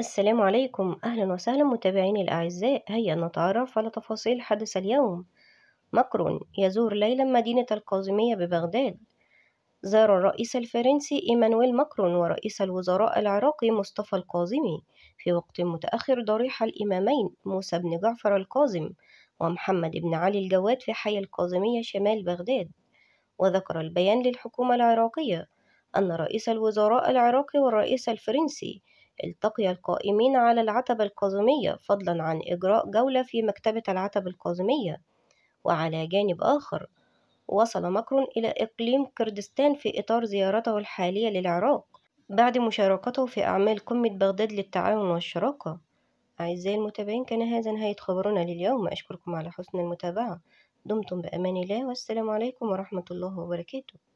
السلام عليكم أهلا وسهلا متابعيني الأعزاء هيا نتعرف على تفاصيل حدث اليوم مكرون يزور ليلا مدينة القازمية ببغداد زار الرئيس الفرنسي إيمانويل مكرون ورئيس الوزراء العراقي مصطفى القازمي في وقت متأخر ضريح الإمامين موسى بن جعفر القازم ومحمد بن علي الجواد في حي القازمية شمال بغداد وذكر البيان للحكومة العراقية أن رئيس الوزراء العراقي والرئيس الفرنسي التقي القائمين على العتبة الكاظمية فضلا عن إجراء جولة في مكتبة العتبة الكاظمية وعلى جانب آخر وصل مكر إلى إقليم كردستان في إطار زيارته الحالية للعراق بعد مشاركته في أعمال قمة بغداد للتعاون والشراكة أعزائي المتابعين كان هذا نهاية خبرنا لليوم أشكركم على حسن المتابعة دمتم بأمان الله والسلام عليكم ورحمة الله وبركاته